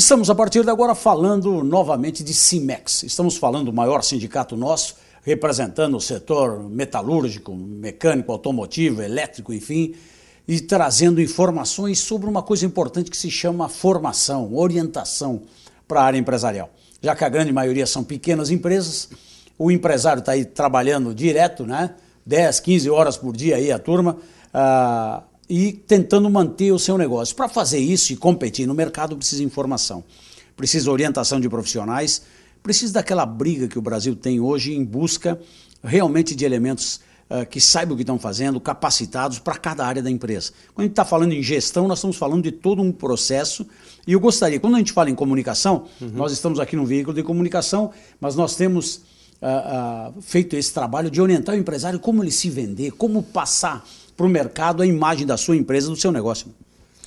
Estamos a partir de agora falando novamente de CIMEX. Estamos falando do maior sindicato nosso, representando o setor metalúrgico, mecânico, automotivo, elétrico, enfim, e trazendo informações sobre uma coisa importante que se chama formação, orientação para a área empresarial. Já que a grande maioria são pequenas empresas, o empresário está aí trabalhando direto, né? 10, 15 horas por dia aí a turma. Ah, e tentando manter o seu negócio. Para fazer isso e competir no mercado, precisa informação, precisa orientação de profissionais, precisa daquela briga que o Brasil tem hoje em busca realmente de elementos uh, que saibam o que estão fazendo, capacitados para cada área da empresa. Quando a gente está falando em gestão, nós estamos falando de todo um processo. E eu gostaria, quando a gente fala em comunicação, uhum. nós estamos aqui num veículo de comunicação, mas nós temos. Uh, uh, feito esse trabalho de orientar o empresário como ele se vender, como passar para o mercado a imagem da sua empresa, do seu negócio.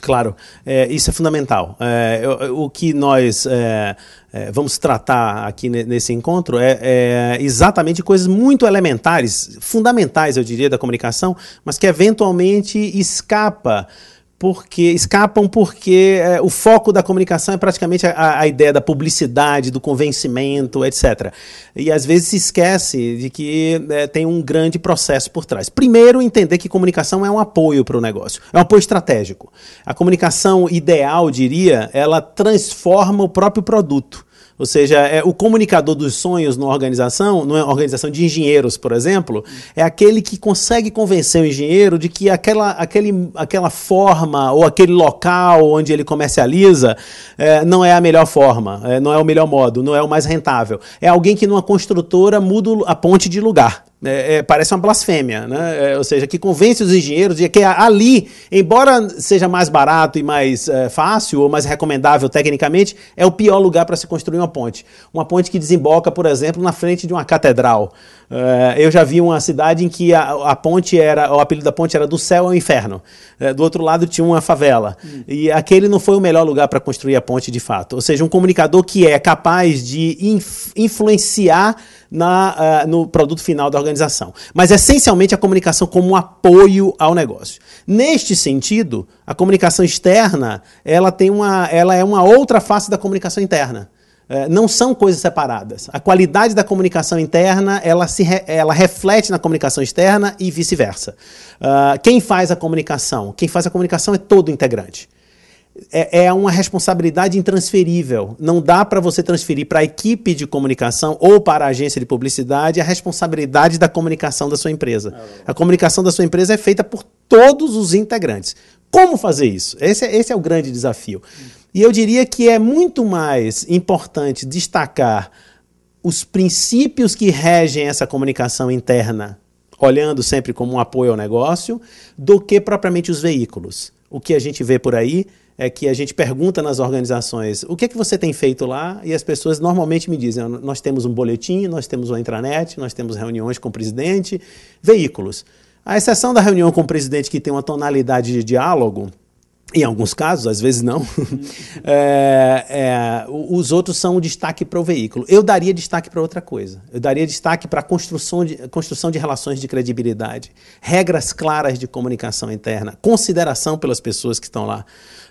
Claro, é, isso é fundamental. É, o, que nós é, é vamos tratar aqui nesse encontro é, é, exatamente coisas muito elementares, fundamentais, eu diria, da comunicação, mas que eventualmente escapa porque escapam porque é, o foco da comunicação é praticamente a, a, ideia da publicidade, do convencimento, etc. E às vezes se esquece de que é, tem um grande processo por trás. Primeiro, entender que comunicação é um apoio para o negócio, é um apoio estratégico. A comunicação ideal, diria, ela transforma o próprio produto. Ou seja, é, o comunicador dos sonhos numa organização, numa organização de engenheiros, por exemplo, é aquele que consegue convencer o engenheiro de que aquela, aquele, aquela forma ou aquele local onde ele comercializa é, não é a melhor forma, é, não é o melhor modo, não é o mais rentável. É alguém que numa construtora muda a ponte de lugar é, é, parece uma blasfêmia, né? É, ou seja, que convence os engenheiros de que ali, embora seja mais barato e mais é, fácil ou mais recomendável tecnicamente, é o pior lugar para se construir uma ponte. Uma ponte que desemboca, por exemplo, na frente de uma catedral. É, eu já vi uma cidade em que a, a, ponte era, o apelido da ponte era do céu ao inferno. É, do outro lado tinha uma favela. Hum. E aquele não foi o melhor lugar para construir a ponte de fato. Ou seja, um comunicador que é capaz de inf influenciar na, uh, no produto final da organização, mas essencialmente a comunicação como um apoio ao negócio. Neste sentido, a comunicação externa ela, tem uma, ela é uma outra face da comunicação interna eh, não são coisas separadas. A qualidade da comunicação interna ela se re, ela reflete na comunicação externa e vice-versa. Uh, quem faz a comunicação? Quem faz a comunicação é todo integrante. É, é, uma responsabilidade intransferível. Não dá para você transferir para a equipe de comunicação ou para a agência de publicidade a responsabilidade da comunicação da sua empresa. Ah, a comunicação da sua empresa é feita por todos os integrantes. Como fazer isso? Esse é, esse é o grande desafio. E eu diria que é muito mais importante destacar os princípios que regem essa comunicação interna, olhando sempre como um apoio ao negócio, do que propriamente os veículos. O que a gente vê por aí é que a gente pergunta nas organizações o que é que você tem feito lá e as pessoas normalmente me dizem ah, nós temos um boletim, nós temos uma intranet, nós temos reuniões com o presidente, veículos. A exceção da reunião com o presidente que tem uma tonalidade de diálogo, em alguns casos, às vezes não. Uhum. é, é, os outros são o destaque para o veículo. Eu daria destaque para outra coisa. Eu daria destaque para a construção de, construção de relações de credibilidade, regras claras de comunicação interna, consideração pelas pessoas que estão lá,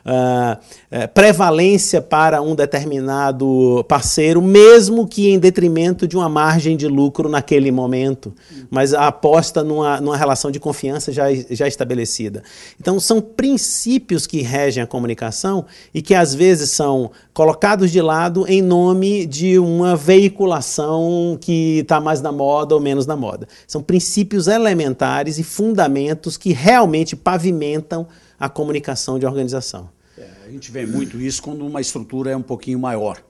ah, é, prevalência para um determinado parceiro, mesmo que em detrimento de uma margem de lucro naquele momento, uhum. mas a aposta numa, numa relação de confiança já, já estabelecida. Então, são princípios que regem a comunicação e que às vezes são colocados de lado em nome de uma veiculação que está mais na moda ou menos na moda. São princípios elementares e fundamentos que realmente pavimentam a comunicação de organização. É, a gente vê muito isso quando uma estrutura é um pouquinho maior.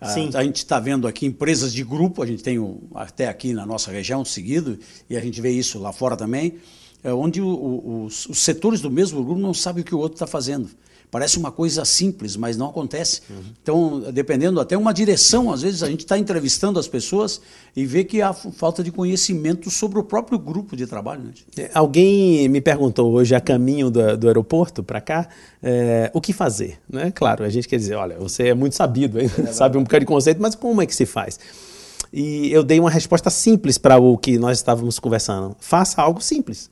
Ah, Sim. A, a gente está vendo aqui empresas de grupo, a gente tem um, até aqui na nossa região seguido, e a gente vê isso lá fora também é, onde o, o, os, os, setores do mesmo grupo não sabem o que o outro está fazendo. Parece uma coisa simples, mas não acontece. Uhum. Então, dependendo até uma direção, às vezes a gente está entrevistando as pessoas e vê que há falta de conhecimento sobre o próprio grupo de trabalho. Né? É, alguém me perguntou hoje, a caminho do, do aeroporto para cá, é, o que fazer? Né? Claro, a gente quer dizer, olha, você é muito sabido, é sabe um bocado de conceito, mas como é que se faz? E eu dei uma resposta simples para o que nós estávamos conversando. Faça algo simples.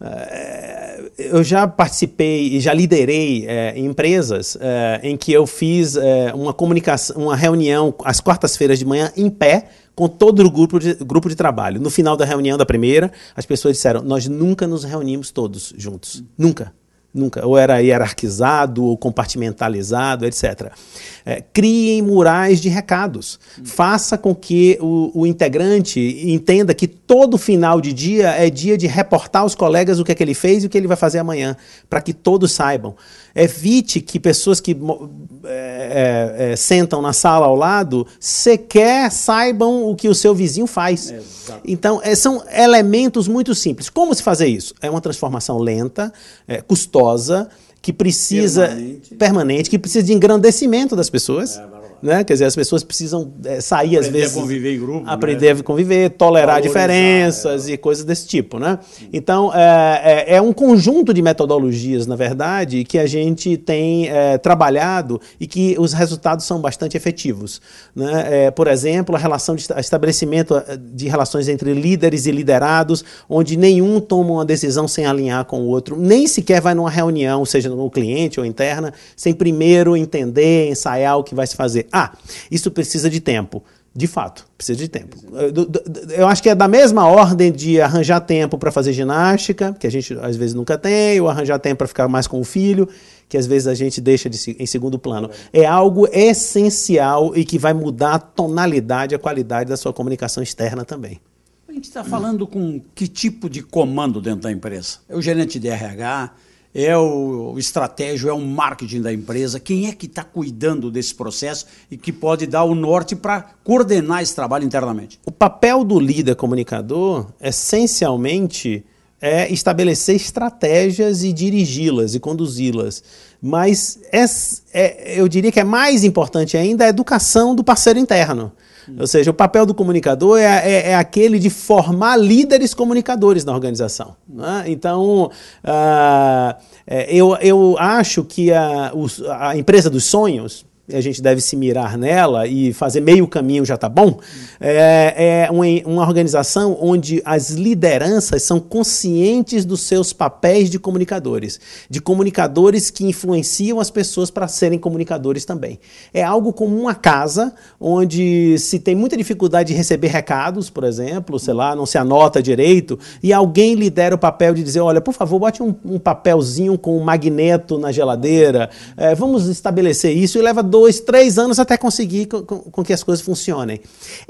É, eu já participei e já liderei é, empresas é, em que eu fiz é, uma comunicação, uma reunião às quartas-feiras de manhã em pé com todo o grupo de, grupo de trabalho. No final da reunião da primeira, as pessoas disseram: Nós nunca nos reunimos todos juntos. Nunca. Nunca. Ou era hierarquizado, ou compartimentalizado, etc. É, criem murais de recados. Faça com que o, o, integrante entenda que todo final de dia é dia de reportar aos colegas o que é que ele fez e o que ele vai fazer amanhã, para que todos saibam. Evite que pessoas que é, é, é, sentam na sala ao lado sequer saibam o que o seu vizinho faz. Exato. então, é, são elementos muito simples. Como se fazer isso? É uma transformação lenta, é, custosa que precisa permanente, permanente que precisa de engrandecimento das pessoas. É, né? Quer dizer, as pessoas precisam é, sair aprender às vezes. Aprender a conviver em grupo. Aprender né? a conviver, tolerar Valorizar, diferenças é. e coisas desse tipo, né? Então, é, é, um conjunto de metodologias, na verdade, que a gente tem trabalhado e que os resultados são bastante efetivos. Né? por exemplo, a relação de estabelecimento de relações entre líderes e liderados, onde nenhum toma uma decisão sem alinhar com o outro, nem sequer vai numa reunião, seja no cliente ou interna, sem primeiro entender, ensaiar o que vai se fazer. Ah, isso precisa de tempo. De fato, precisa de tempo. Eh, eu acho que é da mesma ordem de arranjar tempo para fazer ginástica, que a gente às vezes nunca tem, ou arranjar tempo para ficar mais com o filho, que às vezes a gente deixa de, em segundo plano. É algo essencial e que vai mudar a tonalidade, a qualidade da sua comunicação externa também. A gente está falando com que tipo de comando dentro da empresa? É o gerente de RH, é o estratégio, é o marketing da empresa, quem é que está cuidando desse processo e que pode dar o norte para coordenar esse trabalho internamente? O papel do líder comunicador, essencialmente, é estabelecer estratégias e dirigi-las e conduzi-las. Mas é, é, eu diria que é mais importante ainda a educação do parceiro interno. Ou seja, o papel do comunicador é, é, é aquele de formar líderes comunicadores na organização. Né? Então, uh, eu, eu acho que a, a empresa dos sonhos a gente deve se mirar nela e fazer meio caminho já está bom, é, é uma, uma, organização onde as lideranças são conscientes dos seus papéis de comunicadores, de comunicadores que influenciam as pessoas para serem comunicadores também. É algo como uma casa onde se tem muita dificuldade de receber recados, por exemplo, sei lá, não se anota direito, e alguém lidera o papel de dizer, olha, por favor, bote um, um papelzinho com um magneto na geladeira, é, vamos estabelecer isso e leva dois, três anos até conseguir com, com, com que as coisas funcionem.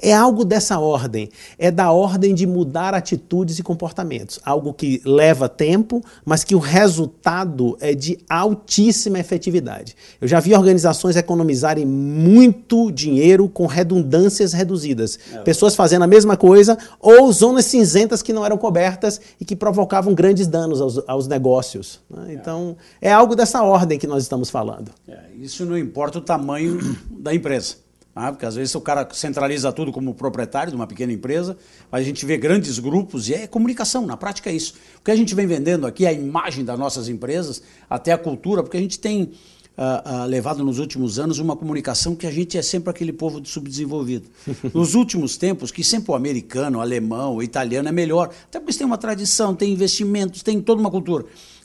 É algo dessa ordem. É da ordem de mudar atitudes e comportamentos. Algo que leva tempo, mas que o resultado é de altíssima efetividade. Eu já vi organizações economizarem muito dinheiro com redundâncias reduzidas. É. Pessoas fazendo a mesma coisa ou zonas cinzentas que não eram cobertas e que provocavam grandes danos aos, aos negócios. Né? É. Então, é. algo dessa ordem que nós estamos falando. É. Isso não importa o tamanho tamanho da empresa. Tá? porque às vezes o cara centraliza tudo como proprietário de uma pequena empresa, mas a gente vê grandes grupos e é comunicação, na prática é isso. O que a gente vem vendendo aqui é a imagem das nossas empresas, até a cultura, porque a gente tem ah, ah, levado nos últimos anos uma comunicação que a gente é sempre aquele povo de subdesenvolvido. nos últimos tempos, que sempre o americano, o alemão, o italiano é melhor, até porque eles têm uma tradição, têm investimentos, têm toda uma cultura.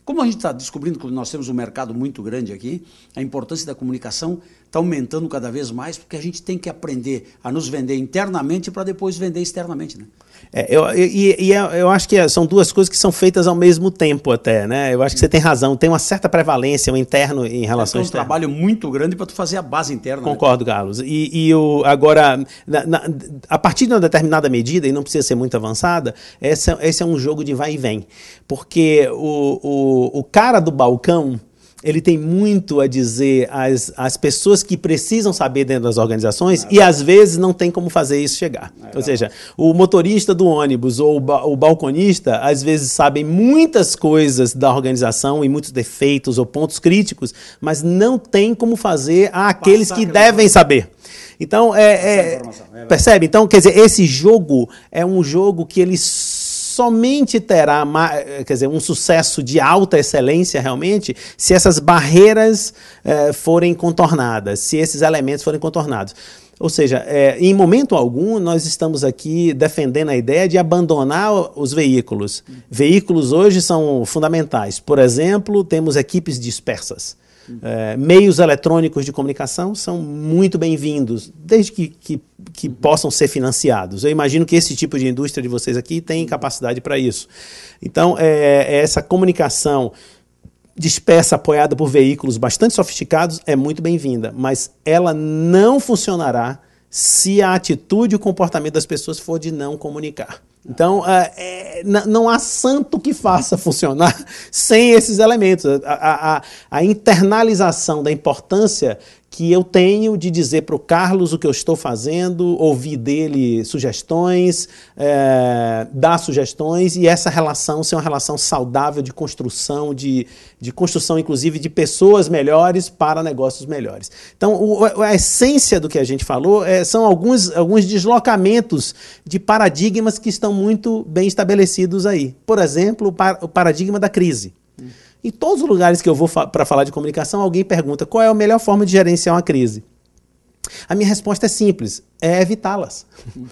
Como a gente está descobrindo que nós temos um mercado muito grande aqui, a importância da comunicação está aumentando cada vez mais, porque a gente tem que aprender a nos vender internamente para depois vender externamente. Né? É, eu, e, e eu, é, eu acho que é, são duas coisas que são feitas ao mesmo tempo até, né? Eu acho que você tem razão, tem uma certa prevalência, o interno em é, relação é, ao externo. um trabalho muito grande para tu fazer a base interna. Né? Concordo, né? Carlos. E, e eu, agora, na, na, a partir de uma determinada medida, e não precisa ser muito avançada, essa, esse é um jogo de vai e vem. Porque o, o, o cara do balcão ele tem muito a dizer às, às pessoas que precisam saber dentro das organizações é. e às vezes não tem como fazer isso chegar. É ou seja, o motorista do ônibus ou o, ba o balconista às vezes sabem muitas coisas da organização e muitos defeitos ou pontos críticos, mas não tem como fazer àqueles que devem saber. Então, é, é, é percebe? Então, quer dizer, esse jogo é um jogo que ele somente terá eh, quer dizer, um sucesso de alta excelência realmente se essas barreiras eh, forem contornadas, se esses elementos forem contornados. Ou seja, é, em momento algum nós estamos aqui defendendo a ideia de abandonar os veículos. Veículos hoje são fundamentais. Por exemplo, temos equipes dispersas. É, meios eletrônicos de comunicação são muito bem-vindos, desde que, que, que, possam ser financiados. Eu imagino que esse tipo de indústria de vocês aqui tem capacidade para isso. Então, é, é, essa comunicação dispersa apoiada por veículos bastante sofisticados é muito bem-vinda, mas ela não funcionará se a atitude e o comportamento das pessoas for de não comunicar. Então, é, é não há santo que faça funcionar sem esses elementos. A, a, a internalização da importância que eu tenho de dizer para o Carlos o que eu estou fazendo, ouvir dele sugestões, é, dar sugestões e essa relação ser uma relação saudável de construção, de, de construção inclusive de pessoas melhores para negócios melhores. Então, o, a essência do que a gente falou é, são alguns, alguns deslocamentos de paradigmas que estão muito bem estabelecidos aí. Por exemplo, o, par o paradigma da crise. Hum. Em todos os lugares que eu vou fa para falar de comunicação, alguém pergunta qual é a melhor forma de gerenciar uma crise. A minha resposta é simples: é evitá-las. Uhum.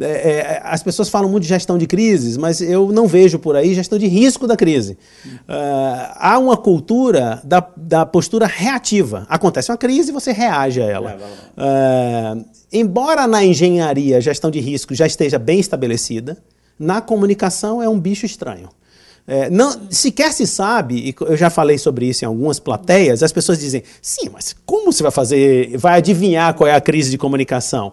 É, é, as pessoas falam muito de gestão de crises, mas eu não vejo por aí gestão de risco da crise. Uh, há uma cultura da, da, postura reativa. Acontece uma crise, você reage a ela. Uh, embora na engenharia a gestão de risco já esteja bem estabelecida, na comunicação é um bicho estranho. É, não, sequer se sabe, e eu já falei sobre isso em algumas plateias, as pessoas dizem, sim, mas como você vai fazer, vai adivinhar qual é a crise de comunicação?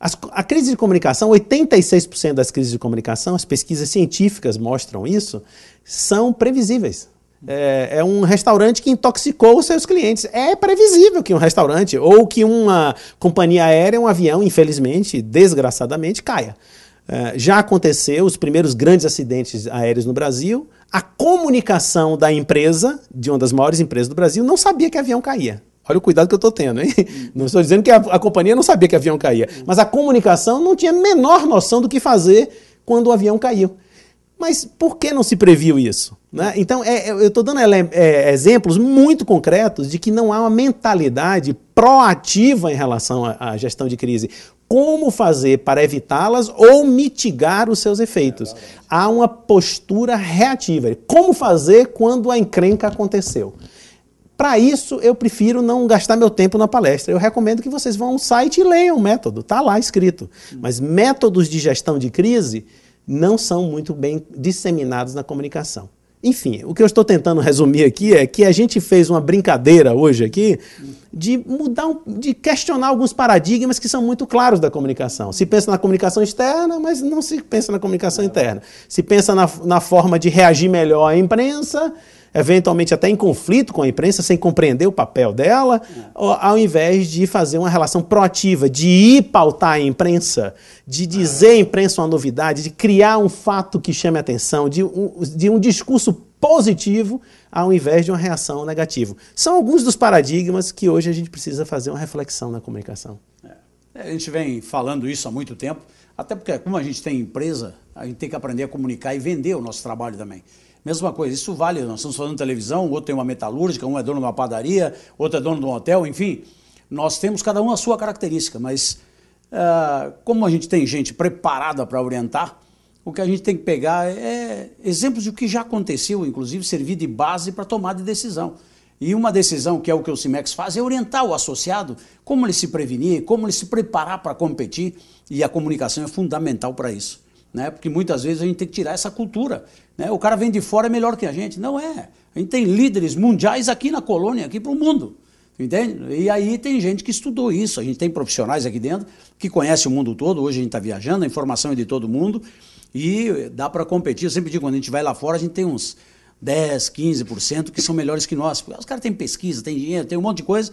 As, a crise de comunicação, 86% das crises de comunicação, as pesquisas científicas mostram isso, são previsíveis. É, é, um restaurante que intoxicou os seus clientes. É previsível que um restaurante ou que uma companhia aérea, um avião, infelizmente, desgraçadamente, caia. É, já aconteceu os primeiros grandes acidentes aéreos no Brasil. A comunicação da empresa, de uma das maiores empresas do Brasil, não sabia que avião caía. Olha o cuidado que eu estou tendo, hein? Hum. Não estou dizendo que a, a, companhia não sabia que avião caía, hum. mas a comunicação não tinha a menor noção do que fazer quando o avião caiu. Mas por que não se previu isso? Né? Então, é, é eu estou dando é, exemplos muito concretos de que não há uma mentalidade proativa em relação à gestão de crise como fazer para evitá-las ou mitigar os seus efeitos. É Há uma postura reativa. Como fazer quando a encrenca aconteceu? Para isso, eu prefiro não gastar meu tempo na palestra. Eu recomendo que vocês vão ao site e leiam o método, está lá escrito. Hum. Mas métodos de gestão de crise não são muito bem disseminados na comunicação. Enfim, o que eu estou tentando resumir aqui é que a gente fez uma brincadeira hoje aqui de mudar, de questionar alguns paradigmas que são muito claros da comunicação. Se pensa na comunicação externa, mas não se pensa na comunicação interna. Se pensa na, na forma de reagir melhor à imprensa, eventualmente até em conflito com a imprensa, sem compreender o papel dela, é. ao invés de fazer uma relação proativa, de ir pautar a imprensa, de dizer à imprensa uma novidade, de criar um fato que chame atenção, de um, de um discurso positivo ao invés de uma reação negativa. São alguns dos paradigmas que hoje a gente precisa fazer uma reflexão na comunicação. É. é. A gente vem falando isso há muito tempo, até porque como a gente tem empresa, a gente tem que aprender a comunicar e vender o nosso trabalho também. Mesma coisa, isso vale, nós estamos falando de televisão, outro tem uma metalúrgica, um é dono de uma padaria, outro é dono de um hotel, enfim. Nós temos cada um a sua característica, mas uh, como a gente tem gente preparada para orientar, o que a gente tem que pegar é exemplos do que já aconteceu, inclusive servir de base para tomar de decisão. E uma decisão que é o que o CIMEX faz é orientar o associado como ele se prevenir, como ele se preparar para competir, e a comunicação é fundamental para isso né? Porque muitas vezes a gente tem que tirar essa cultura. Né? O cara vem de fora é melhor que a gente. Não é. A gente tem líderes mundiais aqui na colônia, aqui para o mundo. Entende? E aí tem gente que estudou isso. A gente tem profissionais aqui dentro que conhece o mundo todo. Hoje a gente está viajando, a informação é de todo mundo. E dá para competir. Eu sempre digo, quando a gente vai lá fora, a gente tem uns 10, 15% que são melhores que nós. Os caras têm pesquisa, têm dinheiro, tem um monte de coisa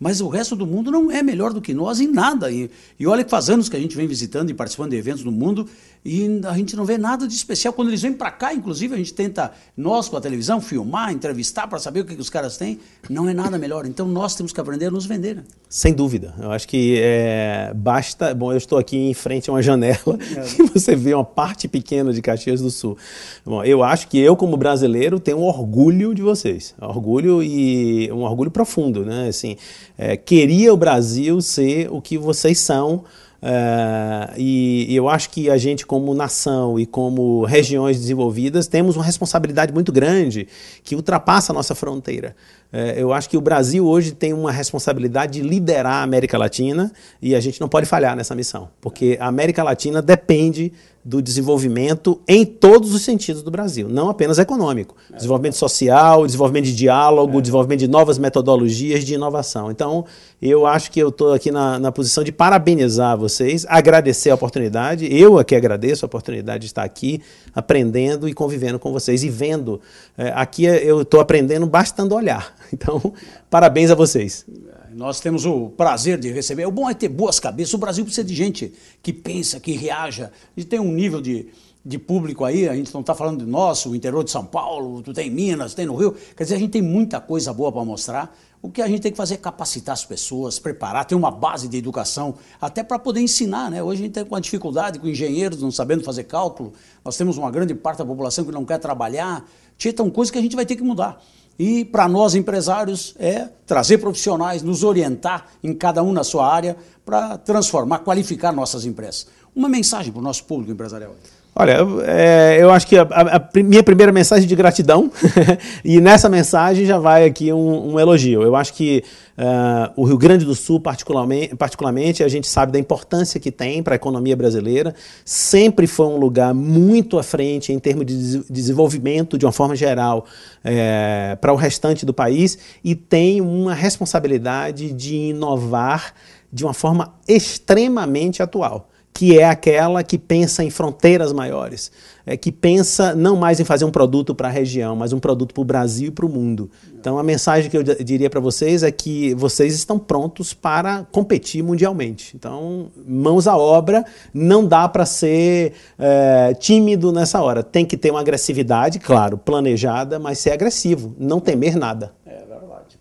mas o resto do mundo não é melhor do que nós em nada. E, e olha que faz anos que a gente vem visitando e participando de eventos no mundo e a gente não vê nada de especial. Quando eles vêm para cá, inclusive, a gente tenta, nós com a televisão, filmar, entrevistar para saber o que, que, os caras têm. Não é nada melhor. Então nós temos que aprender a nos vender. Né? Sem dúvida. Eu acho que é, basta. Bom, eu estou aqui em frente a uma janela é. e você vê uma parte pequena de Caxias do Sul. Bom, eu acho que eu, como brasileiro, tenho orgulho de vocês. Orgulho e um orgulho profundo, né? Assim, é, queria o Brasil ser o que vocês são. É, e, eu acho que a gente, como nação e como regiões desenvolvidas, temos uma responsabilidade muito grande que ultrapassa a nossa fronteira. É, eu acho que o Brasil hoje tem uma responsabilidade de liderar a América Latina e a gente não pode falhar nessa missão, porque a América Latina depende do desenvolvimento em todos os sentidos do Brasil, não apenas econômico. É. Desenvolvimento social, desenvolvimento de diálogo, é. desenvolvimento de novas metodologias de inovação. Então, eu acho que eu estou aqui na, na posição de parabenizar vocês, agradecer a oportunidade. Eu aqui agradeço a oportunidade de estar aqui aprendendo e convivendo com vocês e vendo. É, aqui eu estou aprendendo bastando olhar. Então, parabéns a vocês. É. Nós temos o prazer de receber. O bom é ter boas cabeças. O Brasil precisa de gente que pensa, que reaja. A gente tem um nível de, de público aí, a gente não está falando de nós, o interior de São Paulo, tu tem em Minas, tem no Rio. Quer dizer, a gente tem muita coisa boa para mostrar. O que a gente tem que fazer é capacitar as pessoas, preparar, ter uma base de educação, até para poder ensinar. Né? Hoje a gente tem tá uma dificuldade com engenheiros não sabendo fazer cálculo, nós temos uma grande parte da população que não quer trabalhar. Tietam então, coisas que a gente vai ter que mudar. E para nós empresários é trazer profissionais, nos orientar em cada um na sua área para transformar, qualificar nossas empresas. Uma mensagem para o nosso público empresarial. Olha, é, eu acho que a, a, a, minha primeira mensagem de gratidão, e nessa mensagem já vai aqui um, um elogio. Eu acho que uh, o Rio Grande do Sul, particularmente, particularmente, a gente sabe da importância que tem para a economia brasileira, sempre foi um lugar muito à frente em termos de desenvolvimento, de uma forma geral, é, para o restante do país, e tem uma responsabilidade de inovar de uma forma extremamente atual que é aquela que pensa em fronteiras maiores, é, que pensa não mais em fazer um produto para a região, mas um produto para o Brasil e para o mundo. Então, a mensagem que eu diria para vocês é que vocês estão prontos para competir mundialmente. Então, mãos à obra, não dá para ser é, tímido nessa hora. Tem que ter uma agressividade, claro, planejada, mas ser agressivo, não temer nada. É verdade.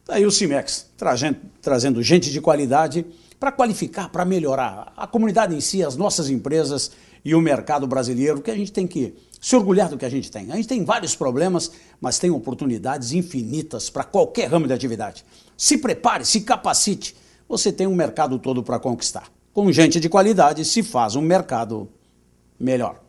Está aí o Cimex, trazendo, trazendo gente de qualidade para qualificar, para melhorar a comunidade em si, as nossas empresas e o mercado brasileiro, que a gente tem que se orgulhar do que a gente tem. A gente tem vários problemas, mas tem oportunidades infinitas para qualquer ramo de atividade. Se prepare, se capacite. Você tem um mercado todo para conquistar. Com gente de qualidade se faz um mercado melhor.